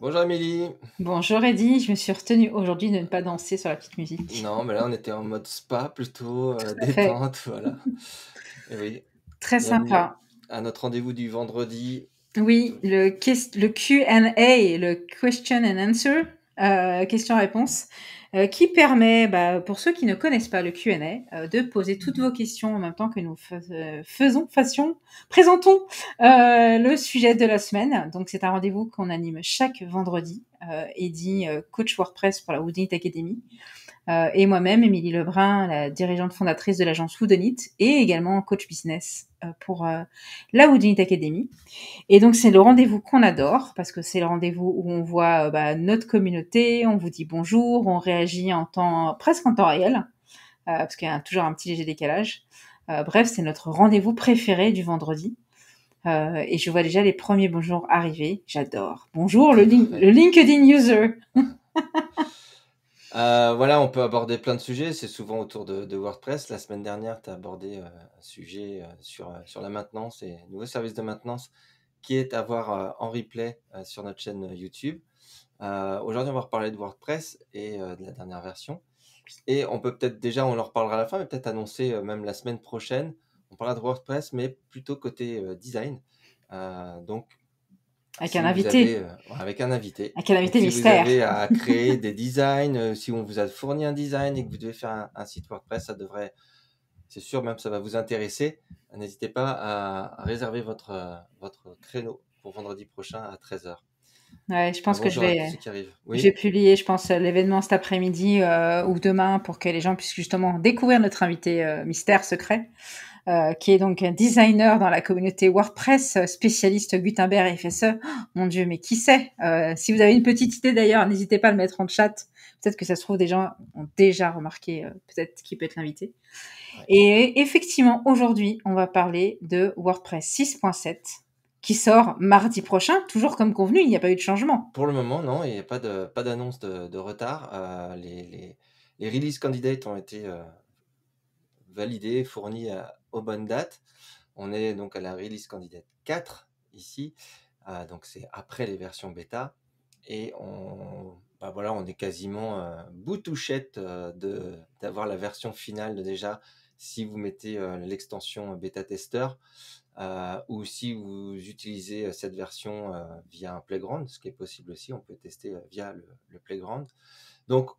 Bonjour Amélie. Bonjour Eddy, je me suis retenue aujourd'hui de ne pas danser sur la petite musique. Non, mais là on était en mode spa plutôt, euh, détente, voilà. Eh oui. Très sympa. À notre rendez-vous du vendredi. Oui, le, le Q&A, le Question and Answer, euh, question-réponse, euh, qui permet, bah, pour ceux qui ne connaissent pas le Q&A, euh, de poser toutes vos questions en même temps que nous euh, faisons, fassions, présentons le sujet de la semaine. Donc c'est un rendez-vous qu'on anime chaque vendredi, et dit coach WordPress pour la Woodinit Academy. Euh, et moi-même, Émilie Lebrun, la dirigeante fondatrice de l'agence Woodenit, et également coach business euh, pour euh, la Woodenit Academy. Et donc c'est le rendez-vous qu'on adore parce que c'est le rendez-vous où on voit bah, notre communauté, on vous dit bonjour, on réagit en temps presque en temps réel parce qu'il y a toujours un petit léger décalage. bref, c'est notre rendez-vous préféré du vendredi. et je vois déjà les premiers bonjours arriver. J'adore. Bonjour le LinkedIn user. Euh, voilà, on peut aborder plein de sujets. C'est souvent autour de, WordPress. La semaine dernière, tu as abordé euh, un sujet euh, sur, sur la maintenance et nouveau service de maintenance qui est à voir en replay sur notre chaîne YouTube. Aujourd'hui, on va reparler de WordPress et de la dernière version. Et on peut peut-être déjà, on leur reparlera à la fin, mais peut-être annoncer même la semaine prochaine. On parlera de WordPress, mais plutôt côté design. donc, euh, avec un invité. avec un invité. Avec un invité mystère. Si vous avez à créer des designs, euh, si on vous a fourni un design et que vous devez faire un, site WordPress, ça devrait, c'est sûr, même ça va vous intéresser. N'hésitez pas à, réserver votre, euh, votre créneau pour vendredi prochain à 13h. Ouais, je pense que je vais, j'ai publié, je pense, l'événement cet après-midi ou demain pour que les gens puissent justement découvrir notre invité mystère secret. Euh, qui est donc un designer dans la communauté WordPress, euh, spécialiste Gutenberg et FSE. Oh, mon Dieu, mais qui sait euh, Si vous avez une petite idée d'ailleurs, n'hésitez pas à le mettre en chat. Peut-être que ça se trouve, des gens ont déjà remarqué, peut-être qui peut être l'invité. Et effectivement, aujourd'hui, on va parler de WordPress 6.7 qui sort mardi prochain, toujours comme convenu, il n'y a pas eu de changement. Pour le moment, non, il n'y a pas d'annonce de, pas de, retard. les, les release candidates ont été validé, fourni à, aux bonnes dates. On est donc à la release candidate 4 ici, ah, donc c'est après les versions bêta. Et on, bah voilà, on est quasiment euh, boutouchette euh, de d'avoir la version finale déjà si vous mettez euh, l'extension bêta tester ou si vous utilisez cette version via un playground, ce qui est possible aussi, on peut tester via le, playground. Donc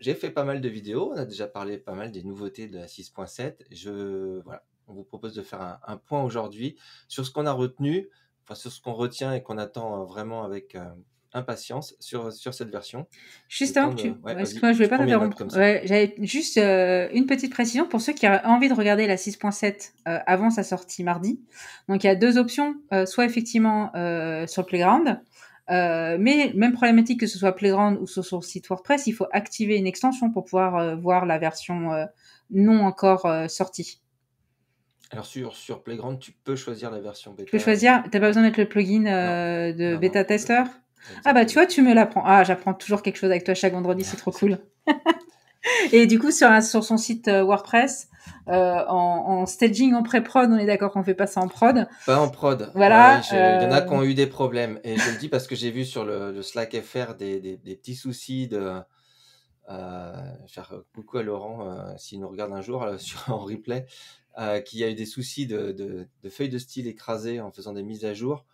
j'ai fait pas mal de vidéos, on a déjà parlé pas mal des nouveautés de la 6.7. Je, voilà, on vous propose de faire un, point aujourd'hui sur ce qu'on a retenu, enfin sur ce qu'on retient et qu'on attend hein, vraiment avec euh, impatience sur, sur cette version. Juste avant que tu... parce que moi, je vais pas t'interrompre. Ouais, J'avais juste euh, une petite précision pour ceux qui ont envie de regarder la 6.7 euh, avant sa sortie mardi. Donc, il y a deux options. soit effectivement sur Playground, euh, mais même problématique que ce soit Playground ou sur son site WordPress, il faut activer une extension pour pouvoir euh, voir la version euh, non encore sortie. Alors sur, sur Playground, tu peux choisir la version bêta. Tu peux choisir, t'as pas besoin d'être le plugin de bêta tester Ah bah tu vois, tu me l'apprends. Ah, j'apprends toujours quelque chose avec toi chaque vendredi, c'est trop cool. Et du coup, sur, sur son site euh, WordPress, euh, en, staging, en pré-prod, on est d'accord qu'on fait pas ça en prod. Pas en prod. Voilà. Il y en a euh, qui ont eu des problèmes. Et je le dis parce que j'ai vu sur le, Slack FR des, petits soucis de. Euh, coucou à Laurent s'il nous regarde un jour sur, en replay, qu'il y a eu des soucis de, feuilles de style écrasées en faisant des mises à jour.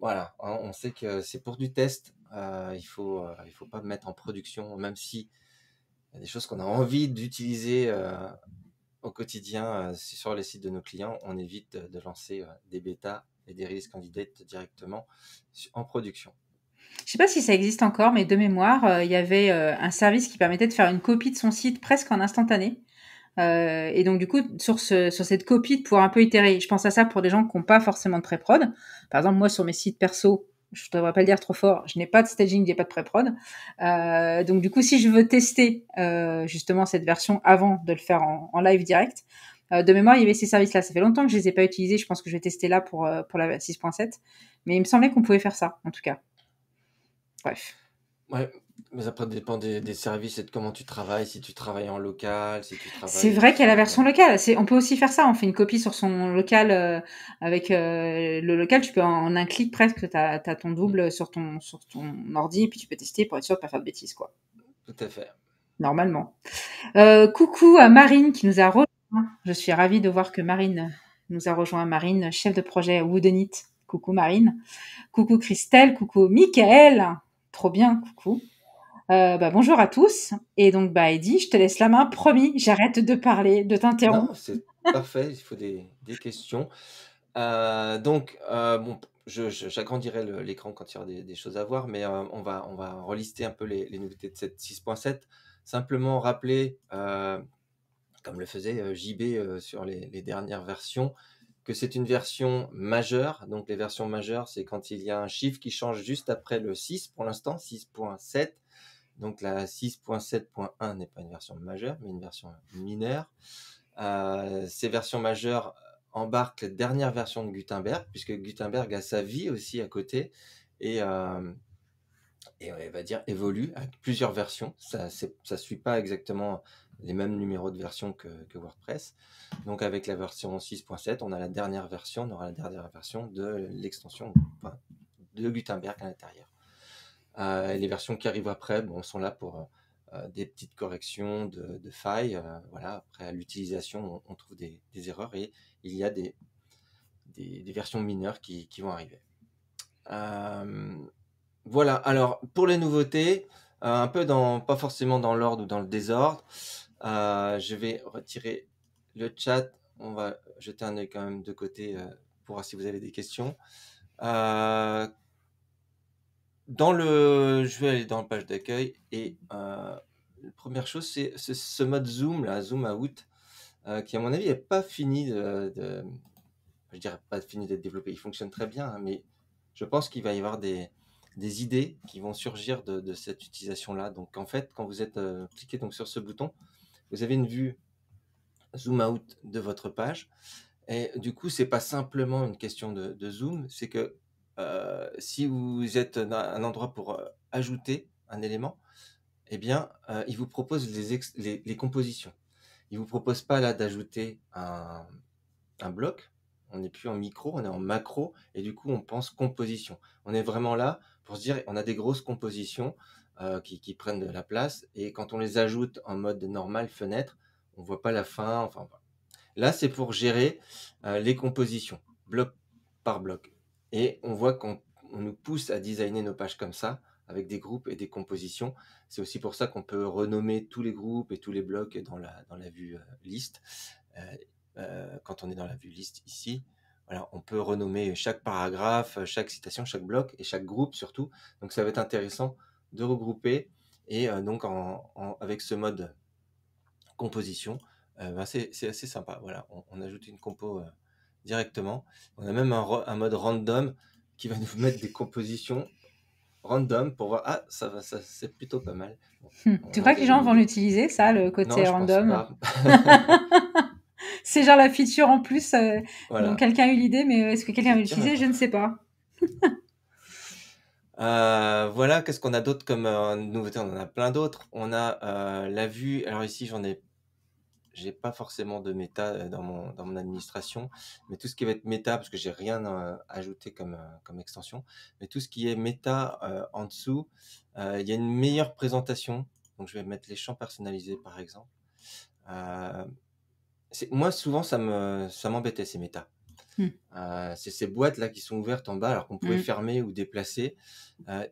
Voilà, hein, on sait que c'est pour du test. il faut, il faut pas mettre en production, même si il y a des choses qu'on a envie d'utiliser euh, au quotidien euh, sur les sites de nos clients. On évite de lancer euh, des bêtas et des release candidates directement en production. Je ne sais pas si ça existe encore, mais de mémoire, il y avait un service qui permettait de faire une copie de son site presque en instantané. et donc du coup, sur, sur cette copie, de pouvoir un peu itérer. Je pense à ça pour des gens qui n'ont pas forcément de pré-prod. Par exemple, moi sur mes sites perso, je ne devrais pas le dire trop fort, je n'ai pas de staging, n'ai pas de pré-prod. Euh, donc du coup, si je veux tester euh, justement cette version avant de le faire en, live direct, euh, de mémoire, il y avait ces services-là. Ça fait longtemps que je ne les ai pas utilisés. Je pense que je vais tester là pour, pour la 6.7. Mais il me semblait qu'on pouvait faire ça, en tout cas. Bref. Ouais, mais après, ça dépend des, services et de comment tu travailles, si tu travailles en local, si tu travailles. C'est vrai qu'il y a la version locale. On peut aussi faire ça. On fait une copie sur son local euh, avec euh, le local. Tu peux en, un clic presque, tu as, ton mmh. double sur ton, sur ton ordi et puis tu peux tester pour être sûr de pas faire de bêtises. quoi. Tout à fait. Normalement. Euh, coucou à Marine qui nous a rejoint. Je suis ravie de voir que Marine nous a rejoint. Marine, chef de projet Woodenit. Coucou Marine. Coucou Christelle. Coucou Michael. Trop bien. Coucou. Euh, bah, bonjour à tous. Et donc, bah, Eddie, je te laisse la main, promis, j'arrête de parler, de t'interrompre. C'est parfait, il faut des, questions. Euh, donc, euh, j'agrandirai l'écran quand il y aura des, choses à voir, mais on, va, on va relister un peu les, nouveautés de cette 6.7. Simplement rappeler, comme le faisait JB sur les, les dernières versions, que c'est une version majeure. Donc les versions majeures, c'est quand il y a un chiffre qui change juste après le 6 pour l'instant, 6.7. Donc la 6.7.1 n'est pas une version majeure, mais une version mineure. Euh, ces versions majeures embarquent la dernière version de Gutenberg, puisque Gutenberg a sa vie aussi à côté et, euh, et on va dire évolue avec plusieurs versions. Ça ne suit pas exactement les mêmes numéros de version que, que WordPress. Donc avec la version 6.7, on a la dernière version, on aura la dernière version de l'extension de Gutenberg à l'intérieur. Euh, les versions qui arrivent après bon, sont là pour euh, euh, des petites corrections de, failles. voilà, après à l'utilisation, on, trouve des, erreurs et il y a des, versions mineures qui, vont arriver. voilà, alors pour les nouveautés, un peu dans, pas forcément dans l'ordre ou dans le désordre, je vais retirer le chat. On va jeter un œil quand même de côté pour voir si vous avez des questions dans le, je vais aller dans la page d'accueil et euh, la première chose, c'est ce mode zoom, là, zoom out, euh, qui à mon avis n'est pas fini de, je dirais pas fini d'être développé. Il fonctionne très bien, hein, mais je pense qu'il va y avoir des, des, idées qui vont surgir de, cette utilisation-là. Donc en fait, quand vous êtes euh, donc sur ce bouton, vous avez une vue zoom out de votre page. Et du coup, c'est pas simplement une question de zoom, c'est que euh, si vous êtes un endroit pour euh, ajouter un élément, eh bien, euh, il vous propose les, compositions. Il vous propose pas là d'ajouter un, bloc. On n'est plus en micro, on est en macro, et du coup, on pense composition. On est vraiment là pour se dire, on a des grosses compositions qui, prennent de la place, et quand on les ajoute en mode normal fenêtre, on voit pas la fin. Enfin, là, c'est pour gérer les compositions, bloc par bloc. Et on voit qu'on nous pousse à designer nos pages comme ça, avec des groupes et des compositions. C'est aussi pour ça qu'on peut renommer tous les groupes et tous les blocs dans la, dans la vue euh, liste. Euh, euh, quand on est dans la vue liste ici, voilà, on peut renommer chaque paragraphe, chaque citation, chaque bloc et chaque groupe surtout. Donc ça va être intéressant de regrouper. Et donc avec ce mode composition, ben, c'est assez sympa. Voilà, on, on ajoute une compo directement. On a même un, mode random qui va nous mettre des compositions random pour voir ah ça va ça c'est plutôt pas mal. Hmm. Tu crois que les gens vont l'utiliser ça le côté random C'est genre la feature en plus. Euh, quelqu'un a eu l'idée, mais euh, est-ce que quelqu'un va Je ne sais pas. Euh, voilà, qu'est-ce qu'on a d'autre comme nouveauté On en a plein d'autres. On a la vue. Alors ici, j'en ai j'ai pas forcément de méta euh, dans mon, administration, mais tout ce qui va être méta, parce que j'ai rien euh, ajouté comme, euh, comme extension, mais tout ce qui est méta en dessous, il y a une meilleure présentation. Donc je vais mettre les champs personnalisés par exemple. moi souvent ça me ça m'embêtait ces méta. Hmm. c'est ces boîtes là qui sont ouvertes en bas alors qu'on pouvait hmm. fermer ou déplacer.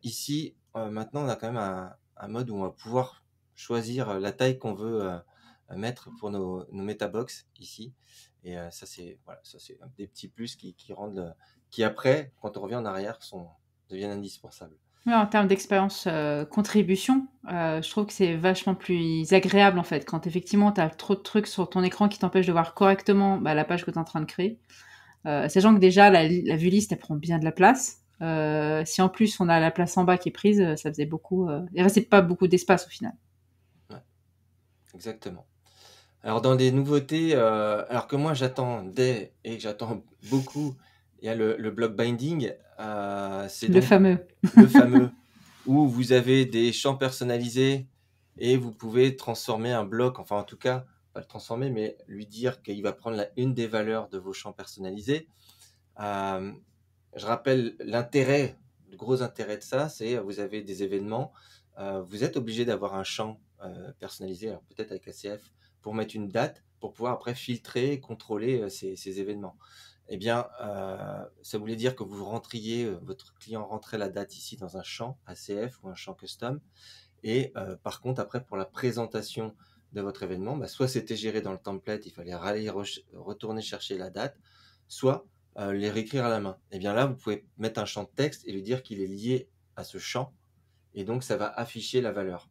ici maintenant on a quand même un, mode où on va pouvoir choisir la taille qu'on veut mettre pour nos, nos Metabox ici. Et euh, ça, c'est voilà, des petits plus qui, rendent qui après, quand on revient en arrière, sont, deviennent indispensables. en termes d'expérience euh, contribution, euh, je trouve que c'est vachement plus agréable en fait. Quand effectivement tu as trop de trucs sur ton écran qui t'empêchent de voir correctement bah, la page que tu es en train de créer, sachant que déjà la, vue liste elle prend bien de la place. si en plus on a la place en bas qui est prise, ça faisait beaucoup. il restait pas beaucoup d'espace au final. Exactement. Alors dans les nouveautés, euh, alors que moi j'attends dès et j'attends beaucoup, il y a le, block binding. Euh, c'est le fameux. Le fameux, où vous avez des champs personnalisés et vous pouvez transformer un bloc, enfin en tout cas, pas le transformer, mais lui dire qu'il va prendre la, une des valeurs de vos champs personnalisés. Euh, je rappelle l'intérêt, le gros intérêt de ça, c'est vous avez des événements, vous êtes obligé d'avoir un champ personnalisé, alors peut-être avec ACF, mettre une date pour pouvoir après filtrer, contrôler euh, ces, événements. et eh bien, euh, ça voulait dire que vous rentriez, euh, votre client rentrait la date ici dans un champ ACF ou un champ custom. Et par contre, après, pour la présentation de votre événement, bah, soit c'était géré dans le template, il fallait aller retourner chercher la date, soit les réécrire à la main. Et eh bien là, vous pouvez mettre un champ de texte et lui dire qu'il est lié à ce champ, et donc ça va afficher la valeur.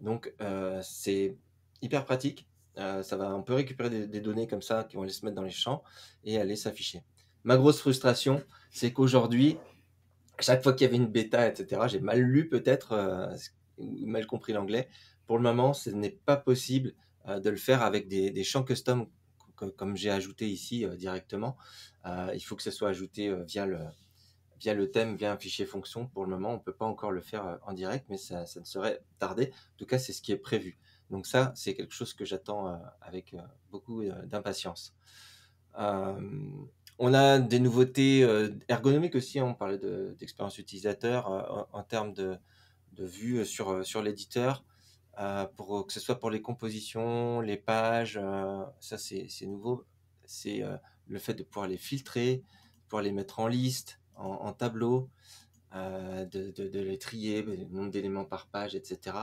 Donc c'est hyper pratique euh, ça va, on peut récupérer des, données comme ça qui vont aller se mettre dans les champs et aller s'afficher. Ma grosse frustration, c'est qu'aujourd'hui, chaque fois qu'il y avait une bêta, etc., j'ai mal lu peut-être, euh, ou mal compris l'anglais. Pour le moment, ce n'est pas possible euh, de le faire avec des, champs custom comme j'ai ajouté ici directement. il faut que ce soit ajouté via le, via le thème, via un fichier fonction. Pour le moment, on ne peut pas encore le faire en direct, mais ça, ça ne serait tardé. En tout cas, c'est ce qui est prévu. Donc ça, c'est quelque chose que j'attends euh, avec euh, beaucoup euh, d'impatience. on a des nouveautés ergonomiques aussi, hein. on parlait d'expérience utilisateur en, termes de, vue sur, l'éditeur. pour que ce soit pour les compositions, les pages, ça c'est nouveau. C'est le fait de pouvoir les filtrer, de pouvoir les mettre en liste, en, tableau, de, de, les trier, le nombre d'éléments par page, etc.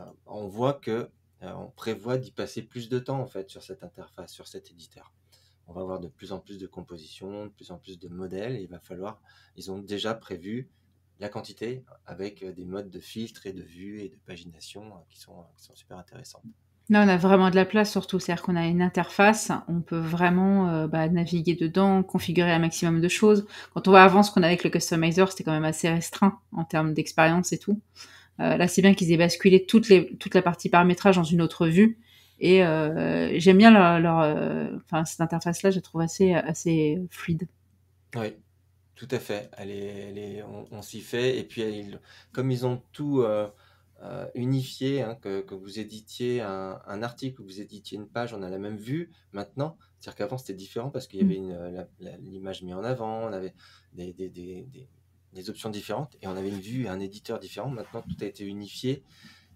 Euh, on voit que euh, on prévoit d'y passer plus de temps en fait sur cette interface, sur cet éditeur. On va avoir de plus en plus de compositions, de plus en plus de modèles, il va falloir, ils ont déjà prévu la quantité avec euh, des modes de filtre et de vue et de pagination qui sont, qui sont super intéressantes. Non, on a vraiment de la place surtout, c'est-à-dire qu'on a une interface, on peut vraiment euh, bah, naviguer dedans, configurer un maximum de choses. Quand on voit avant ce qu'on avait avec le customizer, c'était quand même assez restreint en termes d'expérience et tout. Euh, là, c'est bien qu'ils aient basculé toute, la partie paramétrage dans une autre vue. Et euh, j'aime bien leur, cette interface-là, je trouve assez, fluide. Oui, tout à fait. Elle est, on, s'y fait. Et puis, comme ils ont tout euh, unifié, hein, que, vous éditiez un, article, ou vous éditiez une page, on a la même vue maintenant. C'est-à-dire qu'avant c'était différent parce qu'il y mm. avait euh, l'image mise en avant, on avait des, options différentes et on avait une vue et un éditeur différent. Maintenant tout a été unifié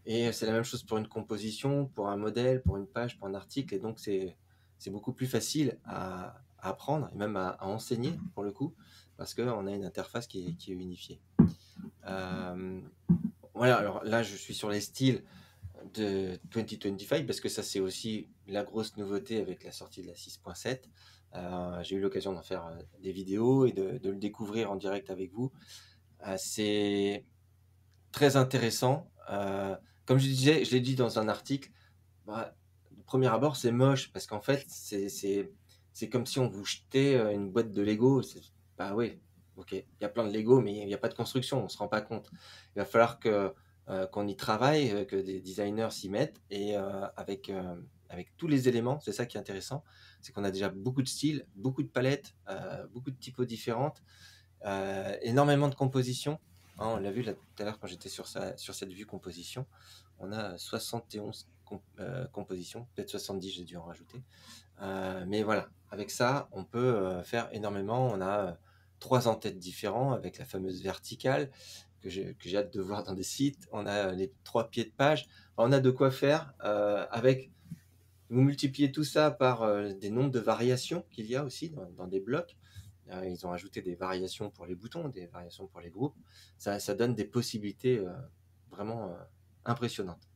et c'est la même chose pour une composition, pour un modèle, pour une page, pour un article. Et donc c'est beaucoup plus facile à, apprendre et même à, enseigner pour le coup parce qu'on a une interface qui est, qui est unifiée. Euh, voilà, alors là, je suis sur les styles de 2025 parce que ça, c'est aussi la grosse nouveauté avec la sortie de la 6.7. Euh, j'ai eu l'occasion d'en faire euh, des vidéos et de, le découvrir en direct avec vous. Euh, c'est très intéressant. comme je disais, je l'ai dit dans un article, bah, premier abord, c'est moche parce qu'en fait, c'est comme si on vous jetait une boîte de Lego. Bah oui, Ok, il y a plein de Lego, mais il n'y a pas de construction, on se rend pas compte. Il va falloir que euh, qu'on y travaille, euh, que des designers s'y mettent et euh, avec avec tous les éléments, c'est ça qui est intéressant, c'est qu'on a déjà beaucoup de styles, beaucoup de palettes, beaucoup de typos différentes, énormément de compositions. Hein, on l'a vu tout à l'heure quand j'étais sur sur cette vue composition, on a 71 compositions, peut-être 70, j'ai dû en rajouter. mais voilà, avec ça, on peut faire énormément. On a trois entêtes différents avec la fameuse verticale que j'ai hâte de voir dans des sites. On a les trois pieds de page. on a de quoi faire euh, avec. Vous multipliez tout ça par euh, des nombres de variations qu'il y a aussi dans, des blocs. Euh, ils ont ajouté des variations pour les boutons, des variations pour les groupes. ça donne des possibilités vraiment impressionnantes.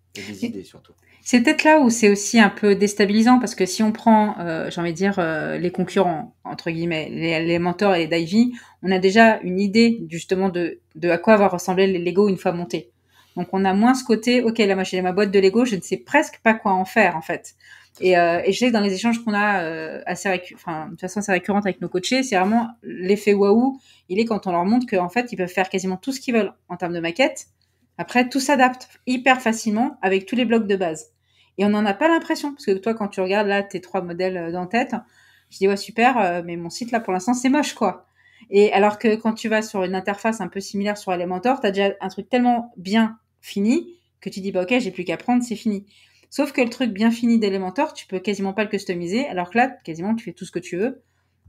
C'est peut-être là où c'est aussi un peu déstabilisant parce que si on prend, euh, j'ai envie de dire, euh, les concurrents, entre guillemets, les, mentors et les on a déjà une idée justement de, à quoi va ressembler les Lego une fois montés. Donc on a moins ce côté, ok, là, machine j'ai ma boîte de Lego, je ne sais presque pas quoi en faire en fait. Et, euh, je sais que dans les échanges qu'on a euh, assez enfin, de façon assez récurrente avec nos coachés, c'est vraiment l'effet waouh. Il est quand on leur montre qu'en fait, ils peuvent faire quasiment tout ce qu'ils veulent en termes de maquettes, après, tout s'adapte hyper facilement avec tous les blocs de base. Et on n'en a pas l'impression, parce que toi, quand tu regardes là tes trois modèles euh, dans tête, je dis ouais super, euh, mais mon site là pour l'instant c'est moche quoi. Et alors que quand tu vas sur une interface un peu similaire sur Elementor, tu as déjà un truc tellement bien fini que tu dis bah ok j'ai plus qu'à prendre, c'est fini. Sauf que le truc bien fini d'Elementor, tu peux quasiment pas le customiser, alors que là quasiment tu fais tout ce que tu veux.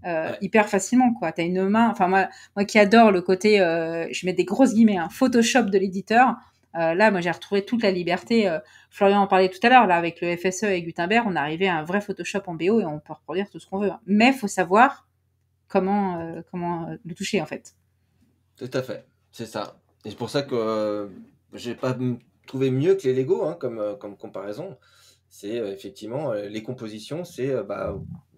Euh, hyper facilement quoi. T'as une main, enfin moi, moi qui adore le côté, euh, je mets des grosses guillemets, hein, Photoshop de l'éditeur. Euh, là, moi j'ai retrouvé toute la liberté. Florian en parlait tout à l'heure là avec le FSE et Gutenberg, on est à un vrai Photoshop en BO et on peut reproduire tout ce qu'on veut. mais hein. Mais faut savoir comment comment le toucher en fait. Tout à fait, c'est ça. Et c'est pour ça que j'ai pas trouvé mieux que les Lego hein, comme comme comparaison. C'est effectivement les compositions, c'est bah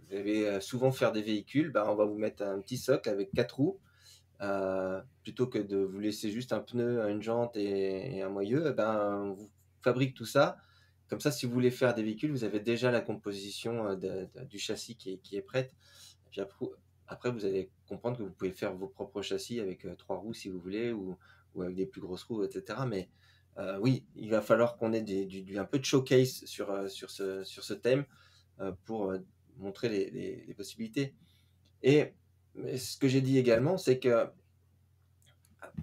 vous allez euh, souvent faire des véhicules, bah, on va vous mettre un petit socle avec quatre roues. Euh, plutôt que de vous laisser juste un pneu, une jante et, un moyeu, eh ben, on vous fabrique tout ça. Comme ça, si vous voulez faire des véhicules, vous avez déjà la composition euh, du châssis qui est, prête. après, vous allez comprendre que vous pouvez faire vos propres châssis avec trois roues si vous voulez, ou, avec des plus grosses roues, etc. Mais oui, il va falloir qu'on ait un peu de showcase sur, sur, ce, sur ce thème pour montrer les, possibilités. Et ce que j'ai dit également, c'est que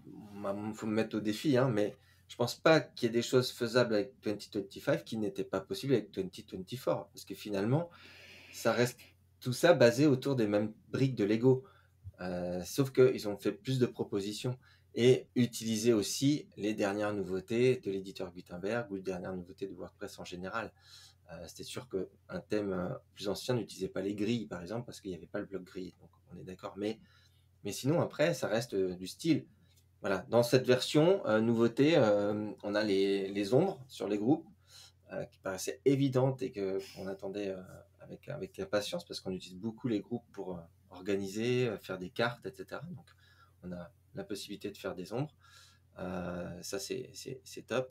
il bah, faut me mettre au défi, hein, mais je pense pas qu'il y ait des choses faisables avec 2025 qui n'étaient pas possibles avec 2024, parce que finalement, ça reste tout ça basé autour des mêmes briques de Lego, euh, sauf qu'ils ont fait plus de propositions et utilisé aussi les dernières nouveautés de l'éditeur Gutenberg ou les dernières nouveautés de WordPress en général. Euh, c'était sûr qu'un thème euh, plus ancien n'utilisait pas les grilles, par exemple, parce qu'il n'y avait pas le bloc gris. Donc, on est d'accord. Mais, sinon, après, ça reste euh, du style. Voilà. Dans cette version, nouveauté, on a les, ombres sur les groupes qui paraissaient évidentes et qu'on attendait avec, avec impatience parce qu'on utilise beaucoup les groupes pour organiser, faire des cartes, etc. Donc, on a la possibilité de faire des ombres. ça, c'est top.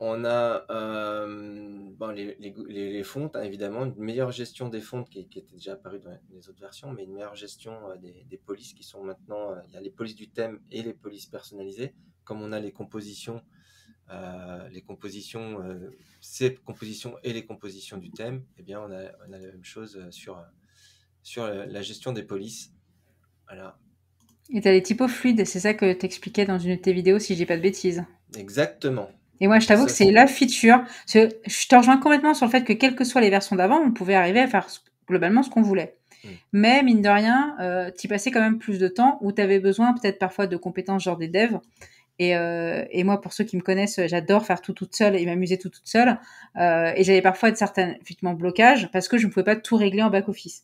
On a euh, les, les, fontes, hein, évidemment, une meilleure gestion des fontes qui, était déjà apparue dans les autres versions, mais une meilleure gestion euh, des, polices qui sont maintenant, euh, il y a les polices du thème et les polices personnalisées, comme on a les compositions, les compositions, ces compositions et les compositions du thème, eh bien, on a, la même chose sur, la, gestion des polices. Et tu as les typos fluides, c'est ça que tu expliquais dans une de tes vidéos, si je pas de bêtises. Exactement. Et moi, je t'avoue que c'est la feature. Je te rejoins complètement sur le fait que, quelles que soient les versions d'avant, on pouvait arriver à faire globalement ce qu'on voulait. Mm. Mais mine de rien, euh, tu passais quand même plus de temps où tu avais besoin peut-être parfois de compétences genre des devs. Euh, et, moi, pour ceux qui me connaissent, j'adore faire tout toute seule et m'amuser tout toute seule. Euh, et j'avais parfois de certains blocages parce que je ne pouvais pas tout régler en back-office.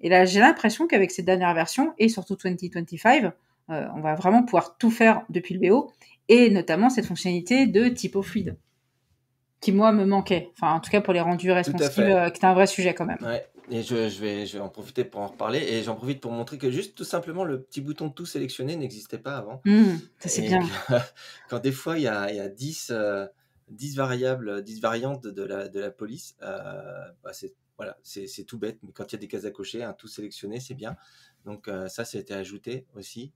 Et là, j'ai l'impression qu'avec cette dernière version et surtout 2025, euh, on va vraiment pouvoir tout faire depuis le BO et notamment cette fonctionnalité de typo fluide qui moi me manquait. Enfin, en tout cas pour les rendus responsables, euh, qui est un vrai sujet quand même. Et je, vais, je vais en profiter pour en reparler. Et j'en profite pour montrer que juste tout simplement le petit bouton tout sélectionné n'existait pas avant. Mmh, ça c'est bien. quand des fois il y a, 10, euh, variables, 10 variantes de la, police, bah, c'est voilà, c'est tout bête. Mais quand il y a des cases à cocher, un tout sélectionné, c'est bien. Donc euh, ça, c'était ajouté aussi.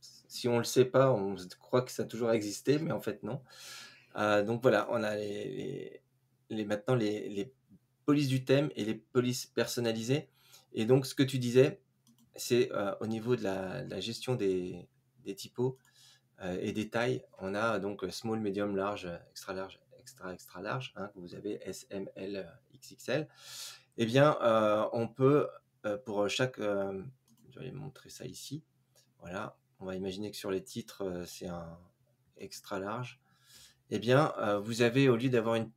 si on le sait pas, on croit que ça a toujours existé, mais en fait non. Euh, donc voilà, on a les, les, maintenant les, polices du thème et les polices personnalisées. Et donc, ce que tu disais, c'est euh, au niveau de la, gestion des, typos et des tailles, on a donc small, medium, large, extra large, extra, extra large, hein, que vous avez SML, XXL. Eh bien, on peut euh, pour euh, chaque. Euh, je vais montrer ça ici. Voilà. On va imaginer que sur les titres, c'est un extra large. Eh bien, vous avez, au lieu d'avoir une,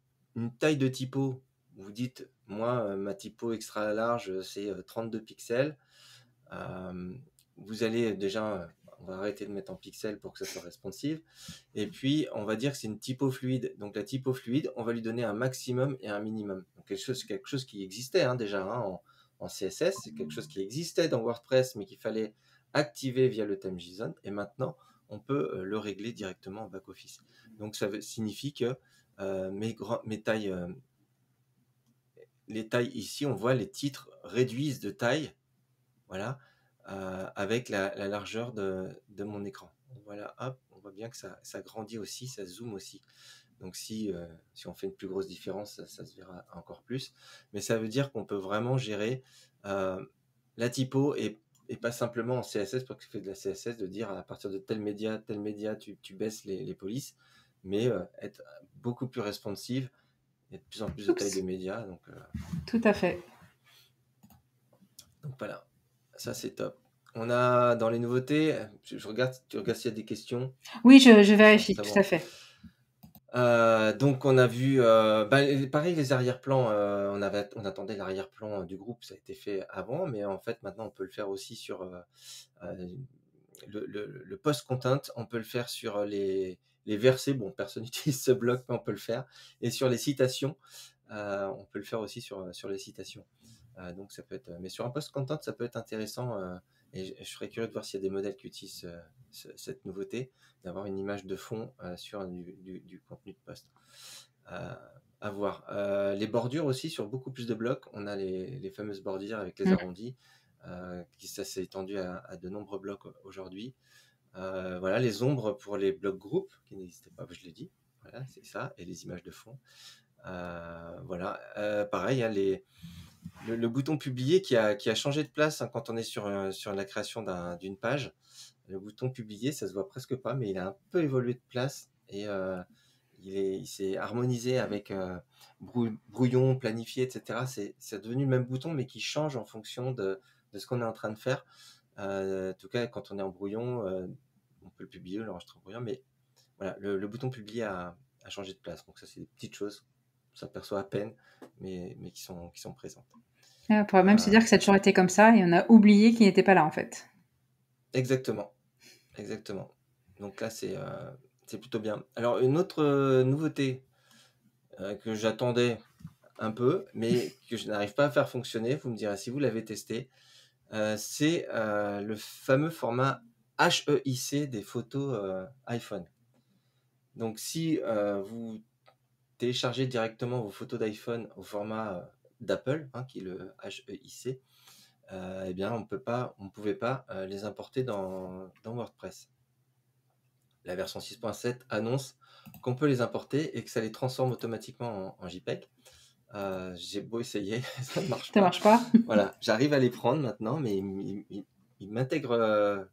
taille de typo, vous dites moi, ma typo extra large, c'est 32 pixels. vous allez déjà, on va arrêter de mettre en pixels pour que ça soit responsive. Et puis, on va dire que c'est une typo fluide. Donc, la typo fluide, on va lui donner un maximum et un minimum. quelque chose, qui existait hein, déjà hein, en, CSS. C'est quelque chose qui existait dans WordPress, mais qu'il fallait activer via le thème JSON. Et maintenant, on peut euh, le régler directement en back-office. Donc, ça signifie que euh, mes, tailles, euh, les tailles ici, on voit les titres réduisent de taille, voilà, avec la, largeur de, mon écran. Voilà, hop, on voit bien que ça, ça grandit aussi, ça zoome aussi. Donc si, euh, si on fait une plus grosse différence, ça, se verra encore plus. Mais ça veut dire qu'on peut vraiment gérer euh, la typo et, et, pas simplement en CSS, parce que tu fais de la CSS, de dire à partir de tel média, tel média, tu, tu baisses les, polices, mais euh, être beaucoup plus responsive. et de plus en plus de taille de médias. Donc, Tout à fait. Donc voilà, ça c'est top. On a dans les nouveautés, je, regarde, tu regardes s'il y a des questions. Oui, je, je vérifie, tout à fait. Euh, donc on a vu, euh, bah, pareil les arrière-plans, euh, on avait on attendait l'arrière-plan du groupe, ça a été fait avant, mais en fait maintenant on peut le faire aussi sur, le post-content, on peut le faire sur, les versets. Bon, personne n'utilise ce bloc, mais on peut le faire et sur les citations, on peut le faire aussi sur, sur les citations. donc ça peut être, mais sur un post-content, ça peut être intéressant, et je serais curieux de voir s'il y a des modèles qui utilisent cette nouveauté d'avoir une image de fond euh, sur du, contenu de poste. Avoir euh, voir. Euh, les bordures aussi, sur beaucoup plus de blocs, on a les, fameuses bordures avec les mm. arrondis, qui ça s'est étendu à, de nombreux blocs aujourd'hui. voilà, les ombres pour les blocs groupes qui n'existaient pas, je l'ai dit. Voilà, c'est ça. Et les images de fond. voilà. pareil, hein, les, le, bouton publier qui a, changé de place hein, quand on est sur, sur la création d'une page. Le bouton publier, ça se voit presque pas, mais il a un peu évolué de place et euh, il s'est harmonisé avec euh, brouillon, planifié, etc. C'est devenu le même bouton, mais qui change en fonction de, ce qu'on est en train de faire. Euh, en tout cas, quand on est en brouillon, on peut le publier, l'enregistrer en brouillon, mais voilà, le, bouton publier a, changé de place. Donc ça, c'est des petites choses qu'on s'aperçoit à peine, mais, mais qui, sont, qui sont présentes. Ah, on pourrait même se dire que ça a toujours été comme ça et on a oublié qu'il n'était pas là en fait. Exactement. Exactement. Donc là, euh, c'est plutôt bien. Alors, une autre euh, nouveauté euh, que j'attendais un peu, mais que je n'arrive pas à faire fonctionner, vous me direz si vous l'avez testé, c'est le fameux format HEIC des photos iPhone. Donc, si vous téléchargez directement vos photos d'iPhone au format d'Apple, hein, qui est le HEIC, euh, eh bien, on peut pas, on ne pouvait pas euh, les importer dans, WordPress. La version 6.7 annonce qu'on peut les importer et que ça les transforme automatiquement en, JPEG. Euh, j'ai beau essayer, ça ne marche ça pas. marche pas. voilà, j'arrive à les prendre maintenant, mais ils il, m'intègrent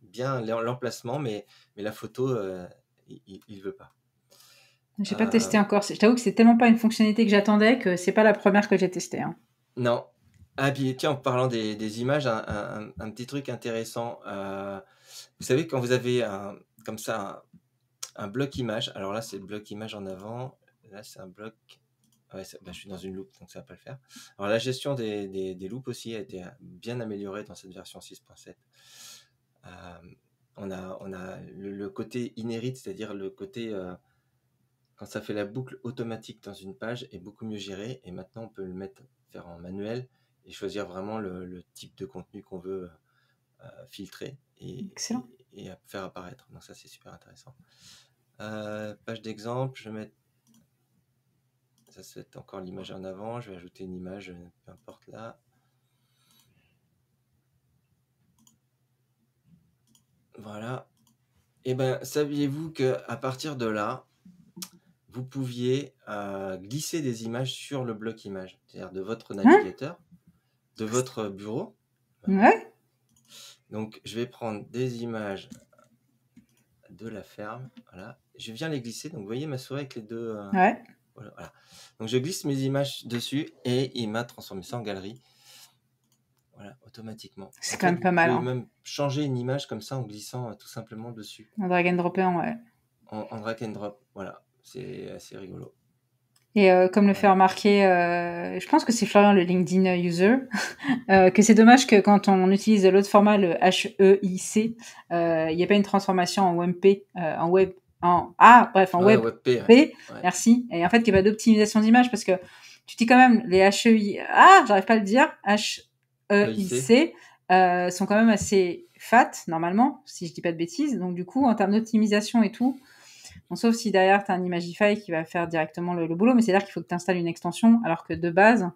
bien l'emplacement, mais, mais la photo, il ne veut pas. J'ai pas testé encore. Je t'avoue que c'est tellement pas une fonctionnalité que j'attendais que c'est pas la première que j'ai testée. Hein. Non, ah, puis tiens, en parlant des, images, un, petit truc intéressant. Euh, vous savez, quand vous avez comme ça un, bloc image, alors là, c'est le bloc image en avant, là, c'est un bloc. Bah, je suis dans une loupe, donc ça ne va pas le faire. Alors, la gestion des, des, loupes aussi a été bien améliorée dans cette version 6.7. Euh, on a, le, côté inérite, c'est-à-dire le côté. Euh, quand ça fait la boucle automatique dans une page, est beaucoup mieux géré. Et maintenant, on peut le mettre, faire en manuel et choisir vraiment le, type de contenu qu'on veut euh, euh, filtrer et, faire apparaître. Donc ça, c'est super intéressant. Euh, page d'exemple, je vais mettre ça c'est encore l'image en avant. Je vais ajouter une image, peu importe là. Voilà. Et eh ben, saviez-vous que à partir de là, vous pouviez glisser des images sur le bloc image, c'est-à-dire de votre hein navigateur de votre bureau. Ouais. Donc, je vais prendre des images de la ferme. Voilà. Je viens les glisser. Donc, vous voyez ma souris avec les deux. Euh, ouais. Voilà, Donc, je glisse mes images dessus et il m'a transformé ça en galerie. Voilà, automatiquement. C'est quand même pas mal. On hein. peut même changer une image comme ça en glissant euh, tout simplement dessus. En drag and droppant, ouais. en drag and drop, voilà. C'est assez rigolo. Et euh, comme le fait remarquer, euh, je pense que c'est Florian, le LinkedIn user, euh, que c'est dommage que quand on utilise l'autre format, le HEIC, euh, il n'y a pas une transformation en WMP, en web, en ah, bref, en ah, web, WebP. Merci. Et en fait, qu'il n'y a pas d'optimisation d'image parce que tu dis quand même les HEI, ah, j'arrive pas à le dire, HEIC e sont quand même assez fat normalement, si je ne dis pas de bêtises. Donc du coup, en termes d'optimisation et tout. On sauf si derrière, tu as un Imagify qui va faire directement le, boulot, mais c'est-à-dire qu'il faut que tu installes une extension, alors que de base,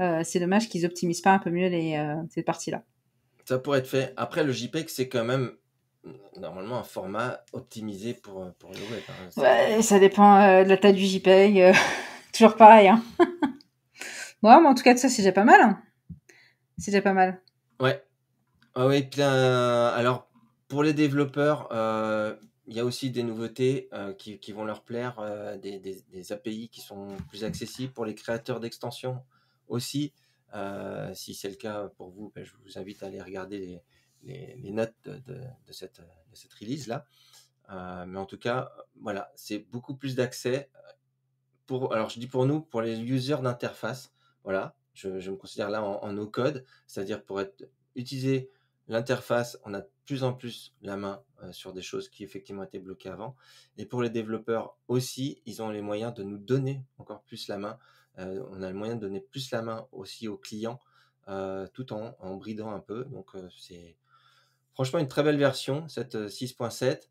euh, c'est dommage qu'ils optimisent pas un peu mieux les, euh, parties là Ça pourrait être fait. Après, le JPEG, c'est quand même mm, normalement un format optimisé pour, euh, pour le hein. ça dépend de la taille du JPEG. toujours pareil. Hein. bon, mais en tout cas, ça, c'est déjà pas mal. Hein. C'est déjà pas mal. Ouais. Ah oui, alors, pour les développeurs, il y a aussi des nouveautés euh, qui, vont leur plaire, euh, des, API qui sont plus accessibles pour les créateurs d'extensions aussi. Euh, si c'est le cas pour vous, ben, je vous invite à aller regarder les, notes de, cette, release là. mais en tout cas, voilà, c'est beaucoup plus d'accès pour. Alors je dis pour nous, pour les users d'interface, voilà, je, me considère là en no code, c'est-à-dire pour être utilisé L'interface, on a de plus en plus la main euh, sur des choses qui effectivement étaient bloquées avant. Et pour les développeurs aussi, ils ont les moyens de nous donner encore plus la main. Euh, on a le moyen de donner plus la main aussi aux clients, euh, tout en, en, bridant un peu. Donc c'est franchement une très belle version, cette 6.7.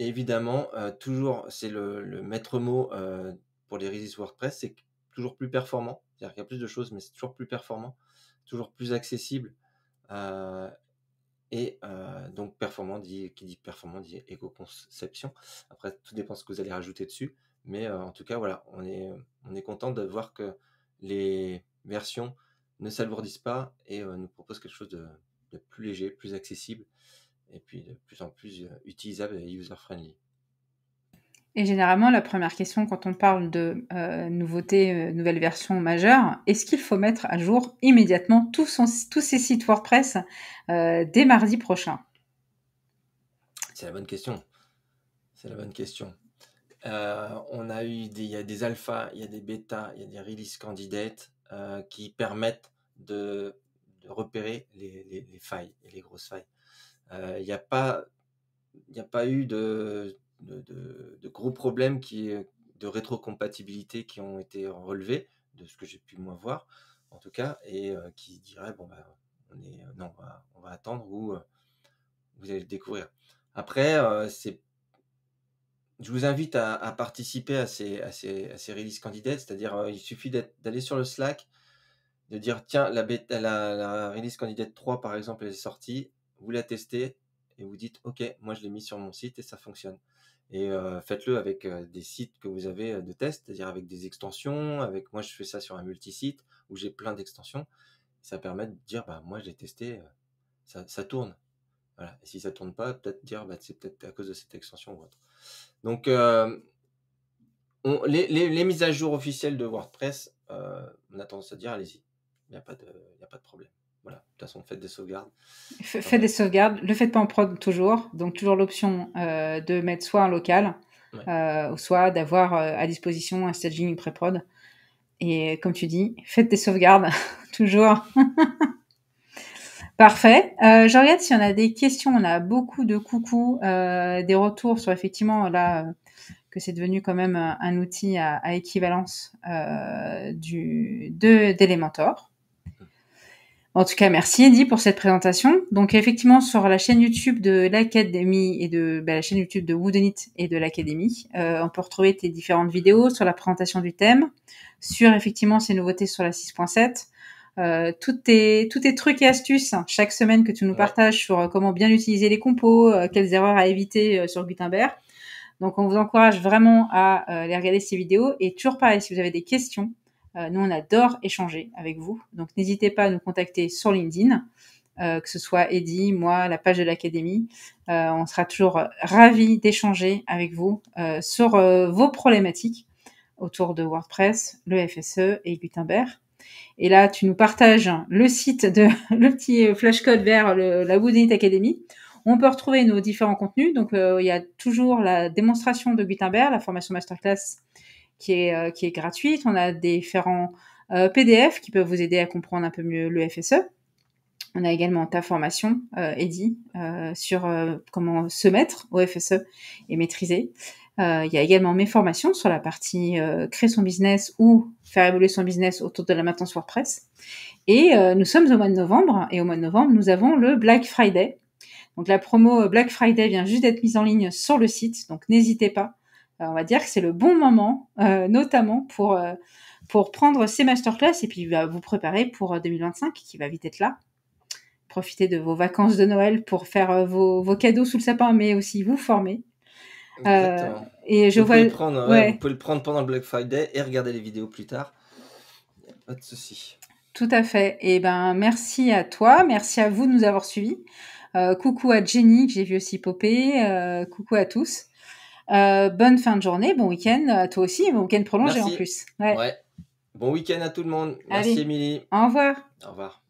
Évidemment, toujours, c'est le, maître mot pour les releases WordPress, c'est toujours plus performant. C'est-à-dire qu'il y a plus de choses, mais c'est toujours plus performant, toujours plus accessible euh, et euh, donc performant dit, qui dit performant dit éco-conception. Après, tout mmh. dépend ce que vous allez rajouter dessus. Mais euh, en tout cas, voilà, on est, on est content de voir que les versions ne s'alourdissent pas et nous proposent quelque chose de, plus léger, plus accessible et puis de plus en plus utilisable et user-friendly. Et généralement, la première question quand on parle de euh, nouveautés, euh, nouveauté, versions nouvelle version majeure, est-ce qu'il faut mettre à jour immédiatement tous ces sites WordPress euh, dès mardi prochain C'est la bonne question. C'est la bonne question. on a eu des, il y a des alphas, il y a des bêtas, il y a des releases candidates qui permettent de, repérer les, les, failles les grosses failles. Il n'y a il n'y a pas eu de de, gros problèmes qui, euh, de rétrocompatibilité qui ont été relevés, de ce que j'ai pu moi voir en tout cas, et euh, qui dirait bon bah, on est euh, non on va, attendre ou vous allez le découvrir. Après c'est je vous invite à, participer à ces, à candidates, c'est-à-dire il suffit d'aller sur le Slack, de dire tiens la, bêta, la, la release candidate 3 par exemple elle est sortie, vous la testez et vous dites ok moi je l'ai mis sur mon site et ça fonctionne et faites-le avec des sites que vous avez de test, c'est-à-dire avec des extensions, avec moi je fais ça sur un multisite où j'ai plein d'extensions, ça permet de dire bah moi j'ai testé, ça, tourne. Voilà. Et si ça tourne pas, peut-être dire bah c'est peut-être à cause de cette extension ou autre. Donc les, mises à jour officielles de WordPress, on a tendance à dire allez-y, il n'y a pas de problème. Voilà, de toute façon, faites des sauvegardes. Faites des sauvegardes, le faites pas en prod toujours, donc toujours l'option euh, de mettre soit en local, euh, soit d'avoir euh, à disposition un staging pré-prod. Et comme tu dis, faites des sauvegardes, toujours. Parfait. Euh, je regarde si on a des questions. On a beaucoup de coucou, des retours sur effectivement là que c'est devenu quand même un, outil à, équivalence du de d'Elementor. En tout cas, merci Eddie pour cette présentation. Donc effectivement, sur la chaîne YouTube de l'Académie et de ben, la chaîne YouTube de Woodenit et de l'Académie, euh, on peut retrouver tes différentes vidéos sur la présentation du thème, sur effectivement ces nouveautés sur la 6.7, euh, tous tes, trucs et astuces hein, chaque semaine que tu nous partages sur euh, comment bien utiliser les compos, euh, quelles erreurs à éviter sur Gutenberg. Donc on vous encourage vraiment à aller regarder ces vidéos et toujours pareil, si vous avez des questions, euh, nous, on adore échanger avec vous. Donc, n'hésitez pas à nous contacter sur LinkedIn. Euh, que ce soit Eddy, moi, la page de l'Académie. Euh, on sera toujours ravis d'échanger avec vous sur vos problématiques autour de WordPress, le FSE et Gutenberg. Et là, tu nous partages hein, le site de le petit flashcode vers la Woodinit Academy. On peut retrouver nos différents contenus. Donc, il y a toujours la démonstration de Gutenberg, la formation masterclass qui est, euh, qui gratuite. On a différents euh, PDF qui peuvent vous aider à comprendre un peu mieux le FSE. On a également ta formation, euh, Eddie, sur comment se mettre au FSE et maîtriser. il y a également mes formations sur la partie créer son business ou faire évoluer son business autour de la maintenance WordPress. Et nous sommes au mois de novembre et au mois de novembre, nous avons le Black Friday. Donc la promo Black Friday vient juste d'être mise en ligne sur le site, donc n'hésitez pas euh, on va dire que c'est le bon moment, euh, notamment pour, euh, pour prendre ces masterclass et puis bah, vous préparer pour 2025 qui va vite être là. Profitez de vos vacances de Noël pour faire vos, vos cadeaux sous le sapin, mais aussi vous former. Euh, et je vois. le prendre, vous pouvez le prendre pendant le Black Friday et regarder les vidéos plus tard. Pas de souci. Tout à fait. Et ben merci à toi, merci à vous de nous avoir suivis. coucou à Jenny que j'ai vu aussi popper. coucou à tous. Euh, bonne fin de journée, bon week-end à toi aussi, bon week-end prolongé en plus. ouais. Bon week-end à tout le monde. Merci Émilie. Au revoir. Au revoir.